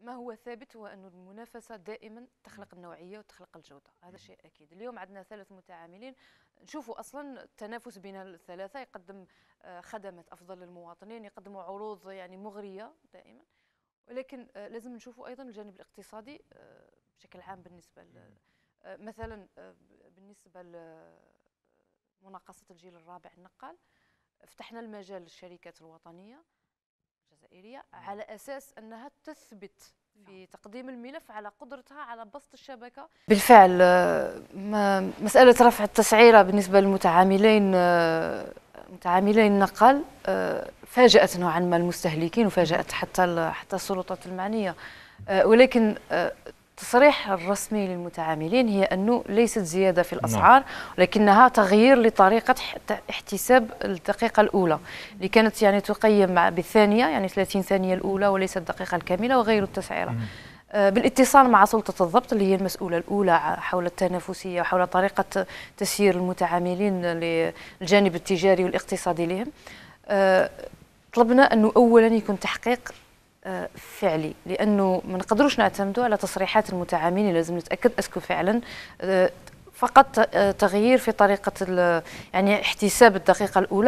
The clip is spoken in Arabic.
ما هو ثابت هو أن المنافسة دائما تخلق النوعية وتخلق الجودة هذا شيء أكيد اليوم عندنا ثلاث متعاملين نشوفوا أصلا التنافس بين الثلاثة يقدم آه، خدمات أفضل للمواطنين يقدموا عروض يعني مغرية دائما ولكن آه، لازم نشوفوا أيضا الجانب الاقتصادي آه، بشكل عام بالنسبة مثلا بالنسبة لمناقصة الجيل الرابع النقال فتحنا المجال للشركات الوطنية الجزائريه على اساس انها تثبت في نعم. تقديم الملف على قدرتها على بسط الشبكه بالفعل آه، مساله رفع التسعيره بالنسبه للمتعاملين آه، متعاملين النقل آه، فاجات نوعا ما المستهلكين وفاجات حتى حتى السلطات المعنيه ولكن التصريح الرسمي للمتعاملين هي أنه ليست زيادة في نعم. الأسعار ولكنها تغيير لطريقة احتساب الدقيقة الأولى اللي كانت يعني تقيم بالثانية يعني 30 ثانية الأولى وليس الدقيقة الكاملة وغير التسعيرة آه، بالاتصال مع سلطة الضبط اللي هي المسؤولة الأولى حول التنافسية وحول طريقة تسيير المتعاملين للجانب التجاري والاقتصادي لهم آه، طلبنا أنه أولا يكون تحقيق فعلي لانه ما نقدروش نعتمدوا على تصريحات المتعاملين لازم نتاكد اسكو فعلا آه، فقط آه، تغيير في طريقه يعني احتساب الدقيقه الاولى